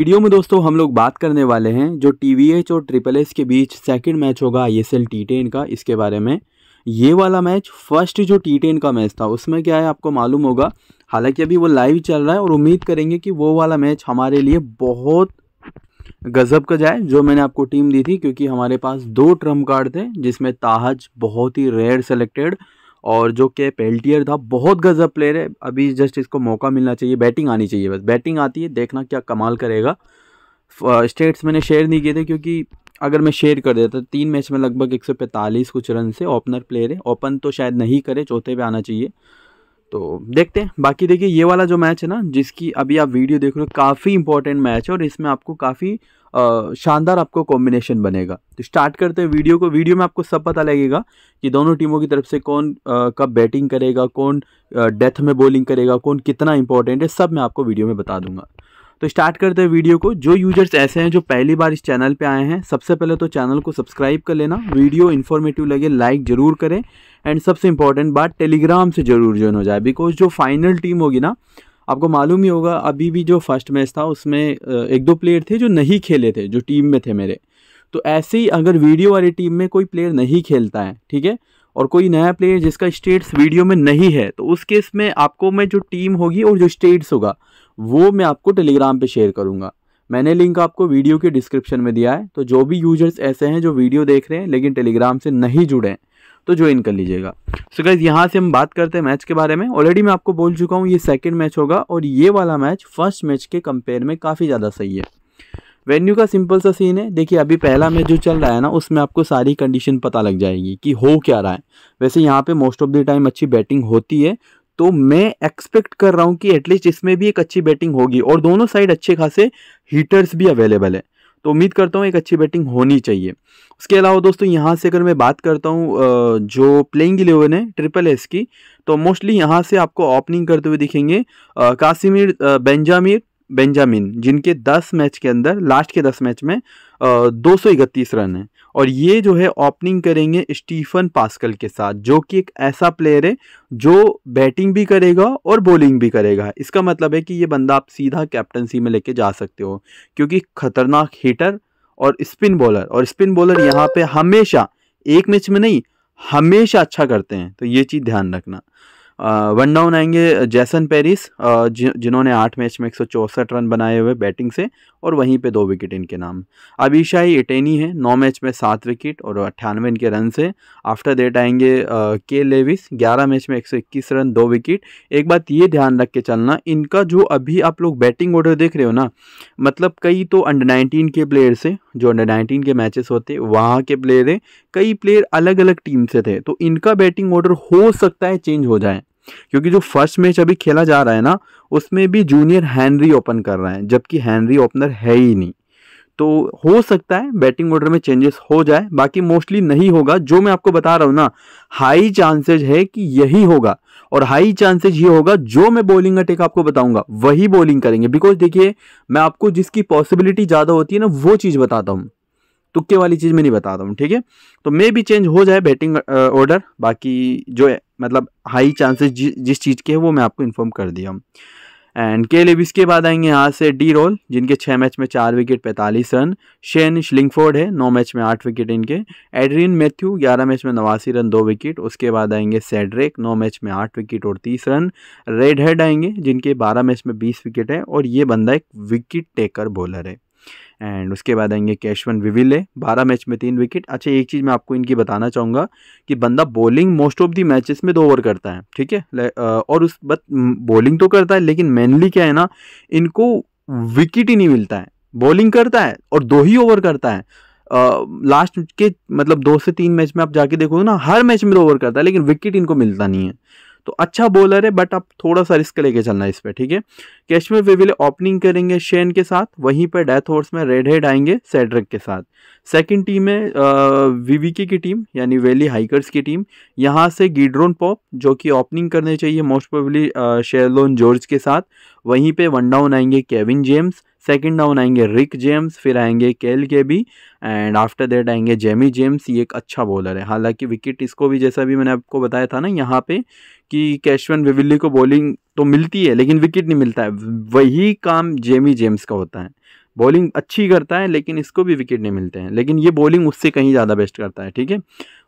video में दोस्तों हम लोग बात करने वाले हैं जो टी और ट्रिपल एस के बीच सेकंड मैच होगा I S L T ten का इसके बारे में ये वाला मैच फर्स्ट जो टी टेन का मैच था उसमें क्या है आपको मालूम होगा हालांकि अभी वो लाइव चल रहा है और उम्मीद करेंगे कि वो वाला मैच हमारे लिए बहुत गज़ब का जाए जो मैंने आपको टीम दी थी क्योंकि हमारे पास दो ट्रम्प कार्ड थे जिसमें ताहज बहुत ही रेयर सेलेक्टेड और जो कि पेल्टियर था बहुत गज़ब प्लेयर है अभी जस्ट इसको मौका मिलना चाहिए बैटिंग आनी चाहिए बस बैटिंग आती है देखना क्या कमाल करेगा स्टेट्स मैंने शेयर नहीं किए थे क्योंकि अगर मैं शेयर कर देता तीन मैच में लगभग एक सौ पैंतालीस कुछ रन से ओपनर प्लेयर है ओपन तो शायद नहीं करे चौथे पे आना चाहिए तो देखते हैं बाकी देखिए ये वाला जो मैच है ना जिसकी अभी आप वीडियो देख रहे हो काफ़ी इंपॉर्टेंट मैच है और इसमें आपको काफ़ी शानदार आपको कॉम्बिनेशन बनेगा तो स्टार्ट करते हैं वीडियो को वीडियो में आपको सब पता लगेगा कि दोनों टीमों की तरफ से कौन कब बैटिंग करेगा कौन डेथ में बॉलिंग करेगा कौन कितना इंपॉर्टेंट है सब मैं आपको वीडियो में बता दूंगा तो स्टार्ट करते हैं वीडियो को जो यूजर्स ऐसे हैं जो पहली बार इस चैनल पर आए हैं सबसे पहले तो चैनल को सब्सक्राइब कर लेना वीडियो इन्फॉर्मेटिव लगे लाइक ज़रूर करें एंड सबसे इंपॉर्टेंट बात टेलीग्राम से ज़रूर ज्वाइन हो जाए बिकॉज जो फाइनल टीम होगी ना आपको मालूम ही होगा अभी भी जो फर्स्ट मैच था उसमें एक दो प्लेयर थे जो नहीं खेले थे जो टीम में थे मेरे तो ऐसे ही अगर वीडियो वाली टीम में कोई प्लेयर नहीं खेलता है ठीक है और कोई नया प्लेयर जिसका स्टेट्स वीडियो में नहीं है तो उस केस में आपको मैं जो टीम होगी और जो स्टेट्स होगा वो मैं आपको टेलीग्राम पे शेयर करूँगा मैंने लिंक आपको वीडियो के डिस्क्रिप्शन में दिया है तो जो भी यूजर्स ऐसे हैं जो वीडियो देख रहे हैं लेकिन टेलीग्राम से नहीं जुड़े हैं तो ज्वाइन कर लीजिएगा सो गाइज यहाँ से हम बात करते हैं मैच के बारे में ऑलरेडी मैं आपको बोल चुका हूँ ये सेकेंड मैच होगा और ये वाला मैच फर्स्ट मैच के कंपेयर में काफ़ी ज़्यादा सही है वेन्यू का सिंपल सा सीन है देखिए अभी पहला मैच जो चल रहा है ना उसमें आपको सारी कंडीशन पता लग जाएगी कि हो क्या रहा है वैसे यहाँ पे मोस्ट ऑफ द टाइम अच्छी बैटिंग होती है तो मैं एक्सपेक्ट कर रहा हूँ कि एटलीस्ट इसमें भी एक अच्छी बैटिंग होगी और दोनों साइड अच्छे खासे हीटर्स भी अवेलेबल है तो उम्मीद करता हूँ एक अच्छी बैटिंग होनी चाहिए उसके अलावा दोस्तों यहाँ से अगर मैं बात करता हूँ जो प्लेइंग इलेवन है ट्रिपल एस की तो मोस्टली यहाँ से आपको ओपनिंग करते हुए दिखेंगे कासिमिर बेंजामिर बेंजामिन जिनके 10 मैच के अंदर लास्ट के 10 मैच में दो रन है और ये जो है ओपनिंग करेंगे स्टीफन पास्कल के साथ जो कि एक ऐसा प्लेयर है जो बैटिंग भी करेगा और बॉलिंग भी करेगा इसका मतलब है कि ये बंदा आप सीधा कैप्टनसी में लेके जा सकते हो क्योंकि खतरनाक हीटर और स्पिन बॉलर और स्पिन बॉलर यहाँ पे हमेशा एक मैच में नहीं हमेशा अच्छा करते हैं तो ये चीज़ ध्यान रखना वन डाउन आएंगे जैसन पेरिस जिन्होंने आठ मैच में एक रन बनाए हुए बैटिंग से और वहीं पे दो विकेट इनके नाम अभिशाही इटेनी है नौ मैच में सात विकेट और अट्ठानवे इनके रन से आफ्टर डेट आएंगे के लेविस ग्यारह मैच में एक रन दो विकेट एक बात ये ध्यान रख के चलना इनका जो अभी आप लोग बैटिंग ऑर्डर देख रहे हो ना मतलब कई तो अंडर नाइनटीन के प्लेयर्स हैं जो अंडर नाइनटीन के मैचेस होते वहाँ के प्लेयर हैं कई प्लेयर अलग अलग टीम से थे तो इनका बैटिंग ऑर्डर हो सकता है चेंज हो जाए क्योंकि जो फर्स्ट मैच अभी खेला जा रहा है ना उसमें भी जूनियर हैनरी ओपन कर रहे हैं जबकि हैनरी ओपनर है ही नहीं तो हो सकता है बैटिंग ऑर्डर में चेंजेस हो जाए बाकी मोस्टली नहीं होगा जो मैं आपको बता रहा हूँ ना हाई चांसेज है कि यही होगा और हाई चांसेज ये होगा जो मैं बॉलिंग टेक आपको बताऊंगा वही बॉलिंग करेंगे बिकॉज देखिए मैं आपको जिसकी पॉसिबिलिटी ज़्यादा होती है ना वो चीज़ बताता हूँ तुक्के वाली चीज़ में नहीं बताता हूँ ठीक है तो मे भी चेंज हो जाए बैटिंग ऑर्डर बाकी जो है मतलब हाई चांसेस जिस चीज़ के हैं वो मैं आपको इन्फॉर्म कर दिया हूँ एंड के लेविस के बाद आएंगे यहाँ से डी रोल जिनके छः मैच में चार विकेट पैंतालीस रन शेन श्लिंगफोर्ड है नौ मैच में आठ विकेट इनके एड्रिन मैथ्यू ग्यारह मैच में नवासी रन दो विकेट उसके बाद आएंगे सेड्रिक नौ मैच में आठ विकेट और तीस रन रेड हेड आएंगे जिनके बारह मैच में बीस विकेट है और ये बंदा एक विकेट टेकर बॉलर है एंड उसके बाद आएंगे कैशवन विविले बारह मैच में तीन विकेट अच्छा एक चीज़ मैं आपको इनकी बताना चाहूँगा कि बंदा bowling most of the matches में दो ओवर करता है ठीक है और उस बट बॉलिंग तो करता है लेकिन मेनली क्या है ना इनको विकेट ही नहीं मिलता है बॉलिंग करता है और दो ही ओवर करता है लास्ट के मतलब दो से तीन मैच में आप जाके देखोगे ना हर मैच में दो ओवर करता है लेकिन विकेट इनको मिलता नहीं है तो अच्छा बॉलर है बट आप थोड़ा सा रिस्क लेके चलना है इस पर ठीक है कैश विविले ओपनिंग करेंगे शेन के साथ वहीं पर डेथ हॉर्स में रेड हेड आएंगे सेड्रक के साथ सेकंड टीम है वीवीके की टीम यानी वैली हाइकर्स की टीम यहाँ से गिड्रोन पॉप जो कि ओपनिंग करने चाहिए मोस्ट प्रोबली शेरलोन जॉर्ज के साथ वहीं पर वन डाउन आएंगे केविन जेम्स सेकंड डाउन आएंगे रिक जेम्स फिर आएंगे केल के भी एंड आफ्टर दैट आएंगे जेमी जेम्स ये एक अच्छा बॉलर है हालांकि विकेट इसको भी जैसा भी मैंने आपको बताया था ना यहाँ पे कि कैशवन विविली को बॉलिंग तो मिलती है लेकिन विकेट नहीं मिलता है वही काम जेमी जेम्स का होता है बॉलिंग अच्छी करता है लेकिन इसको भी विकेट नहीं मिलते हैं लेकिन ये बॉलिंग उससे कहीं ज़्यादा बेस्ट करता है ठीक है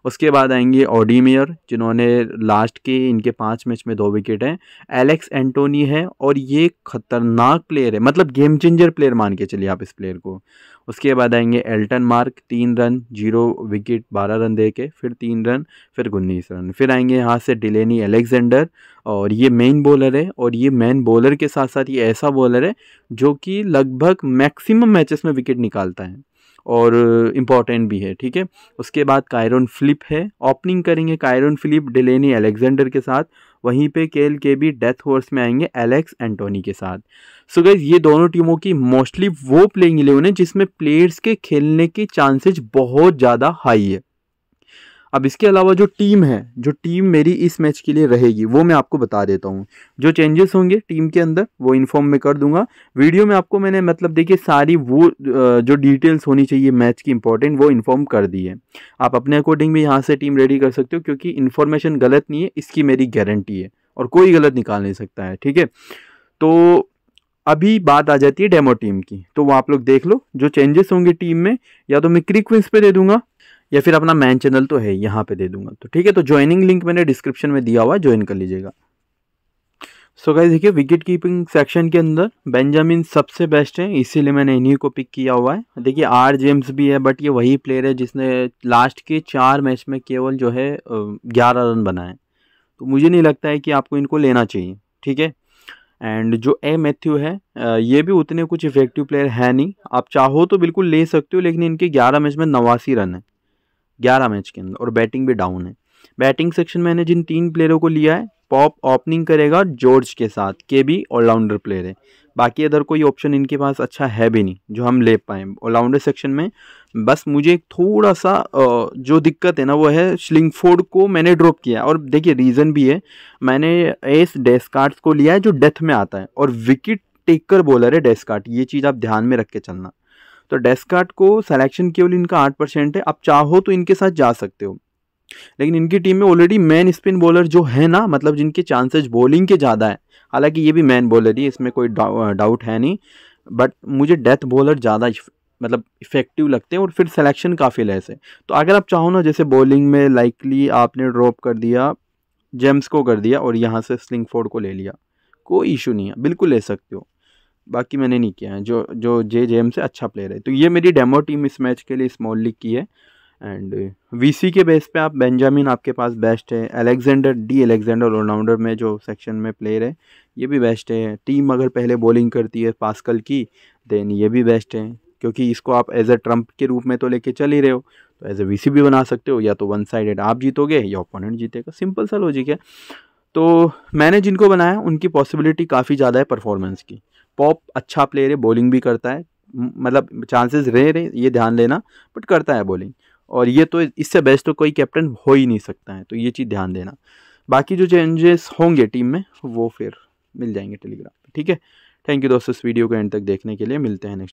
उसके बाद आएंगे ऑडी मेयर जिन्होंने लास्ट के इनके पाँच मैच में दो विकेट हैं एलेक्स एंटोनी है और ये खतरनाक प्लेयर है मतलब गेम चेंजर प्लेयर मान के चलिए आप इस प्लेयर को उसके बाद आएंगे एल्टन मार्क तीन रन जीरो विकेट बारह रन दे के फिर तीन रन फिर उन्नीस रन फिर आएंगे यहाँ से डिलेनी एलेक्जेंडर और ये मेन बॉलर है और ये मेन बॉलर के साथ साथ ये ऐसा बॉलर है जो कि लगभग मैक्सिमम मैचेस में विकेट निकालता है और इम्पॉर्टेंट भी है ठीक है उसके बाद कायरन फ्लिप है ओपनिंग करेंगे कायरन फ्लिप डिलेनी एलेक्जेंडर के साथ वहीं पे केल के भी डेथ हॉर्स में आएंगे एलेक्स एंटोनी के साथ सो so ये दोनों टीमों की मोस्टली वो प्लेइंग इलेवन है जिसमें प्लेयर्स के खेलने के चांसेज बहुत ज़्यादा हाई है अब इसके अलावा जो टीम है जो टीम मेरी इस मैच के लिए रहेगी वो मैं आपको बता देता हूँ जो चेंजेस होंगे टीम के अंदर वो इन्फॉर्म में कर दूंगा वीडियो में आपको मैंने मतलब देखिए सारी वो जो डिटेल्स होनी चाहिए मैच की इंपॉर्टेंट वो इन्फॉर्म कर दी है आप अपने अकॉर्डिंग भी यहाँ से टीम रेडी कर सकते हो क्योंकि इन्फॉर्मेशन गलत नहीं है इसकी मेरी गारंटी है और कोई गलत निकाल नहीं सकता है ठीक है तो अभी बात आ जाती है डेमो टीम की तो वो आप लोग देख लो जो चेंजेस होंगे टीम में या तो मैं क्रिक विंस पे दे दूंगा या फिर अपना मैन चैनल तो है यहाँ पे दे दूंगा तो ठीक है तो ज्वाइनिंग लिंक मैंने डिस्क्रिप्शन में दिया हुआ है ज्वाइन कर लीजिएगा सो गाइज देखिए विकेट कीपिंग सेक्शन के अंदर बेंजामिन सबसे बेस्ट है इसीलिए मैंने इन्हीं को पिक किया हुआ है देखिए आर जेम्स भी है बट ये वही प्लेयर है जिसने लास्ट के चार मैच में केवल जो है ग्यारह रन बनाए तो मुझे नहीं लगता है कि आपको इनको लेना चाहिए ठीक है एंड जो ए मैथ्यू है ये भी उतने कुछ इफेक्टिव प्लेयर है नहीं आप चाहो तो बिल्कुल ले सकते हो लेकिन इनके ग्यारह मैच में नवासी रन है ग्यारह मैच के अंदर और बैटिंग भी डाउन है बैटिंग सेक्शन मैंने जिन तीन प्लेयरों को लिया है पॉप ओपनिंग करेगा जॉर्ज के साथ के भी ऑलराउंडर प्लेयर है बाकी अदर कोई ऑप्शन इनके पास अच्छा है भी नहीं जो हम ले पाए ऑलराउंडर सेक्शन में बस मुझे थोड़ा सा जो दिक्कत है ना वो है स्लिंगफोर्ड को मैंने ड्रॉप किया और देखिए रीज़न भी है मैंने एस डेस्कार्ट्स को लिया है जो डेथ में आता है और विकेट टेकर बॉलर है डेस्कार्ट ये चीज़ आप ध्यान में रख के चलना तो डेस्कार्ट को सिलेक्शन केवल इनका आठ परसेंट है आप चाहो तो इनके साथ जा सकते हो लेकिन इनकी टीम में ऑलरेडी मैन स्पिन बॉलर जो है ना मतलब जिनके चांसेस बॉलिंग के ज़्यादा है हालांकि ये भी मैन बॉलर ही इसमें कोई डाउट है नहीं बट मुझे डेथ बॉलर ज़्यादा मतलब इफेक्टिव लगते हैं और फिर सिलेक्शन काफ़ी लेस है तो अगर आप चाहो ना जैसे बॉलिंग में लाइकली आपने ड्रॉप कर दिया जेम्स को कर दिया और यहाँ से स्लिंग फोर्ड को ले लिया कोई इशू नहीं है बिल्कुल ले सकते हो बाकी मैंने नहीं किया है जो जो जे जे एम से अच्छा प्लेयर है तो ये मेरी डेमो टीम इस मैच के लिए स्मॉल लीग की है एंड वीसी के बेस पे आप बेंजामिन आपके पास बेस्ट है अलेक्जेंडर डी अलेक्जेंडर ऑलराउंडर में जो सेक्शन में प्लेयर है ये भी बेस्ट है टीम अगर पहले बॉलिंग करती है पास्कल की देन ये भी बेस्ट है क्योंकि इसको आप एज अ ट्रम्प के रूप में तो लेके चल ही रहे हो तो एज ए वी भी बना सकते हो या तो वन साइडेड आप जीतोगे या ओपोनेंट जीतेगा सिंपल सा लॉजिक है तो मैंने जिनको बनाया उनकी पॉसिबिलिटी काफ़ी ज़्यादा है परफॉर्मेंस की पॉप अच्छा प्लेयर है बॉलिंग भी करता है मतलब चांसेस रहे रहे ये ध्यान लेना बट करता है बॉलिंग और ये तो इससे बेस्ट तो कोई कैप्टन हो ही नहीं सकता है तो ये चीज़ ध्यान देना बाकी जो चेंजेस होंगे टीम में वो फिर मिल जाएंगे टेलीग्राम ठीक है थैंक यू दोस्तों इस वीडियो को एंड तक देखने के लिए मिलते हैं नेक्स्ट